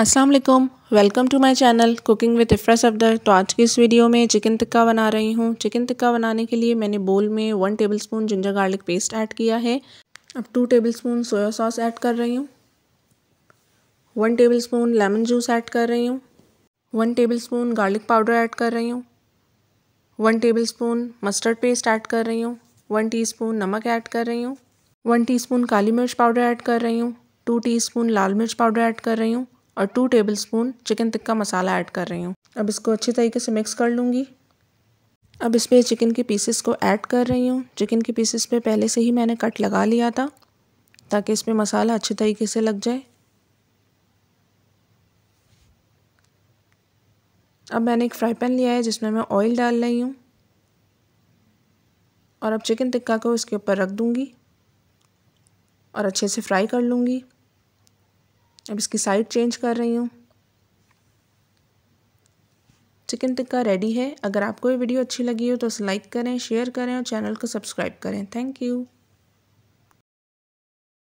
अस्सलाम वालेकुम welcome to my channel cooking with Ifra Safdar तो आज की इस वीडियो में चिकन टिक्का बना रही हूँ चिकन टिक्का बनाने के लिए मैंने बोल में one tablespoon ginger garlic paste add किया है अब two tablespoon soya sauce add कर रही हूँ one tablespoon lemon juice add कर रही हूँ one spoon garlic powder add कर रही हूँ one spoon mustard paste add कर रही हूँ वन स्पून नमक ऐड कर रही हूँ वन स्पून काली मिर्च पाउडर ऐड कर रही हूँ टू स्पून लाल मिर्च पाउडर ऐड कर रही हूँ और two tablespoon chicken tikka masala add कर रही हूँ अब इसको अच्छी तरीके से मिक्स कर लूँगी अब इस पर चिकन के पीसेस को ऐड कर रही हूँ चिकन के पीसेस पे पहले से ही मैंने कट लगा लिया था ताकि इसमें मसाला अच्छे तरीके से लग जाए अब मैंने एक फ्राई पैन लिया है जिसमें मैं ऑयल डाल रही हूँ और अब चिकन टिक्का को इसके ऊपर रख दूँगी और अच्छे से फ्राई कर लूँगी अब इसकी साइड चेंज कर रही हूँ चिकन टिक्का रेडी है अगर आपको ये वीडियो अच्छी लगी हो तो उसे लाइक करें शेयर करें और चैनल को सब्सक्राइब करें थैंक यू